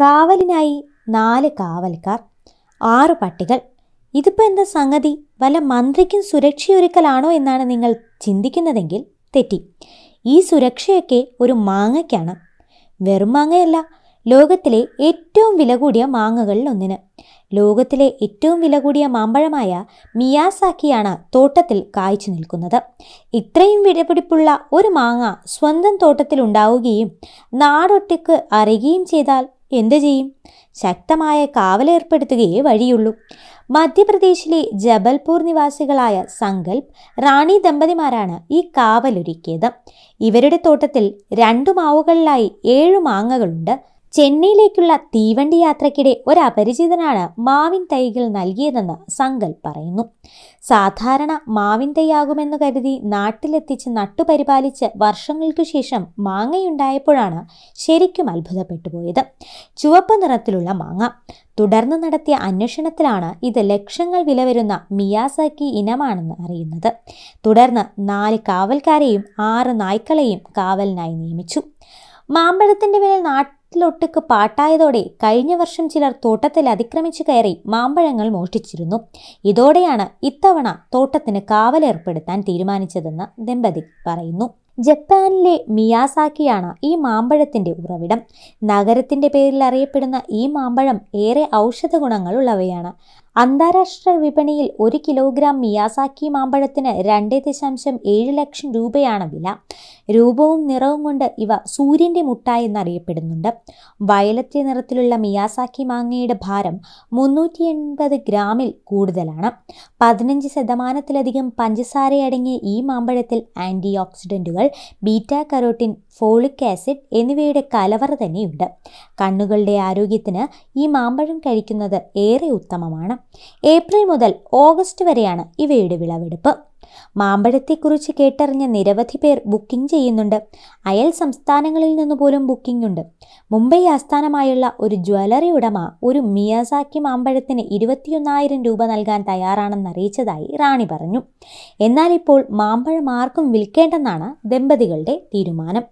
കാവലിനായി നാല് കാവൽക്കാർ ആറ് പട്ടികൾ ഇതിപ്പോൾ എന്താ സംഗതി വല്ല മന്ത്രിക്കും സുരക്ഷയൊരുക്കലാണോ എന്നാണ് നിങ്ങൾ ചിന്തിക്കുന്നതെങ്കിൽ തെറ്റി ഈ സുരക്ഷയൊക്കെ ഒരു മാങ്ങയ്ക്കാണ് വെറും മാങ്ങയല്ല ലോകത്തിലെ ഏറ്റവും വില കൂടിയ മാങ്ങകളിൽ ഒന്നിന് ലോകത്തിലെ ഏറ്റവും വില കൂടിയ മാമ്പഴമായ മിയാസാക്കിയാണ് തോട്ടത്തിൽ കായ്ച്ചു നിൽക്കുന്നത് ഇത്രയും വിലപിടിപ്പുള്ള ഒരു മാങ്ങ സ്വന്തം തോട്ടത്തിൽ ഉണ്ടാവുകയും നാടൊട്ടിക്ക് അറിയുകയും ചെയ്താൽ എന്തു ചെയ്യും ശക്തമായ കാവലേർപ്പെടുത്തുകയേ വഴിയുള്ളൂ മധ്യപ്രദേശിലെ ജബൽപൂർ നിവാസികളായ സങ്കൽപ് റാണി ദമ്പതിമാരാണ് ഈ കാവലൊരുക്കിയത് ഇവരുടെ തോട്ടത്തിൽ രണ്ടു മാവുകളിലായി ഏഴു മാങ്ങകളുണ്ട് ചെന്നൈയിലേക്കുള്ള തീവണ്ടി യാത്രയ്ക്കിടെ ഒരു അപരിചിതനാണ് മാവിൻ തൈകൾ നൽകിയതെന്ന് സംഗൽ പറയുന്നു സാധാരണ മാവിൻ തൈയാകുമെന്ന് കരുതി നാട്ടിലെത്തിച്ച് നട്ടുപരിപാലിച്ച് വർഷങ്ങൾക്കു ശേഷം മാങ്ങയുണ്ടായപ്പോഴാണ് ശരിക്കും അത്ഭുതപ്പെട്ടു പോയത് ചുവപ്പ് നിറത്തിലുള്ള മാങ്ങ തുടർന്ന് നടത്തിയ അന്വേഷണത്തിലാണ് ഇത് ലക്ഷങ്ങൾ വില വരുന്ന മിയാസാക്കി ഇനമാണെന്ന് അറിയുന്നത് തുടർന്ന് നാല് കാവൽക്കാരെയും ആറ് നായ്ക്കളെയും കാവലിനായി നിയമിച്ചു മാമ്പഴത്തിൻ്റെ വില നാട്ടിൽ നാട്ടിലൊട്ടുക്ക് പാട്ടായതോടെ കഴിഞ്ഞ വർഷം ചിലർ തോട്ടത്തിൽ അതിക്രമിച്ചു കയറി മാമ്പഴങ്ങൾ മോഷ്ടിച്ചിരുന്നു ഇതോടെയാണ് ഇത്തവണ തോട്ടത്തിന് കാവലേർപ്പെടുത്താൻ തീരുമാനിച്ചതെന്ന് ദമ്പതി പറയുന്നു ജപ്പാനിലെ മിയാസാക്കിയാണ് ഈ മാമ്പഴത്തിൻ്റെ ഉറവിടം നഗരത്തിൻ്റെ പേരിൽ അറിയപ്പെടുന്ന ഈ മാമ്പഴം ഏറെ ഔഷധ ഗുണങ്ങളുള്ളവയാണ് അന്താരാഷ്ട്ര വിപണിയിൽ ഒരു കിലോഗ്രാം മിയാസാക്കി മാമ്പഴത്തിന് രണ്ട് ദശാംശം ഏഴ് ലക്ഷം രൂപയാണ് വില രൂപവും നിറവും കൊണ്ട് ഇവ സൂര്യൻ്റെ മുട്ട എന്നറിയപ്പെടുന്നുണ്ട് വയലറ്റ് നിറത്തിലുള്ള മിയാസാക്കി മാങ്ങയുടെ ഭാരം മുന്നൂറ്റി എൺപത് ഗ്രാമിൽ കൂടുതലാണ് പതിനഞ്ച് ശതമാനത്തിലധികം പഞ്ചസാരയടങ്ങിയ ഈ മാമ്പഴത്തിൽ ആൻറ്റി ഓക്സിഡൻറ്റുകൾ ബീറ്റാ കരോട്ടിൻ ഫോളിക് ആസിഡ് എന്നിവയുടെ കലവറ തന്നെയുണ്ട് കണ്ണുകളുടെ ആരോഗ്യത്തിന് ഈ മാമ്പഴം കഴിക്കുന്നത് ഏറെ ഉത്തമമാണ് ഏപ്രിൽ മുതൽ ഓഗസ്റ്റ് വരെയാണ് ഇവയുടെ വിളവെടുപ്പ് മാമ്പഴത്തെക്കുറിച്ച് കേട്ടറിഞ്ഞ നിരവധി പേർ ബുക്കിംഗ് ചെയ്യുന്നുണ്ട് അയൽ സംസ്ഥാനങ്ങളിൽ നിന്ന് പോലും ബുക്കിംഗ് ഉണ്ട് മുംബൈ ആസ്ഥാനമായുള്ള ഒരു ജ്വല്ലറി ഉടമ ഒരു മിയാസാക്കി മാമ്പഴത്തിന് ഇരുപത്തിയൊന്നായിരം രൂപ നൽകാൻ തയ്യാറാണെന്ന് അറിയിച്ചതായി റാണി പറഞ്ഞു എന്നാൽ ഇപ്പോൾ മാമ്പഴം ആർക്കും വിൽക്കേണ്ടെന്നാണ് ദമ്പതികളുടെ തീരുമാനം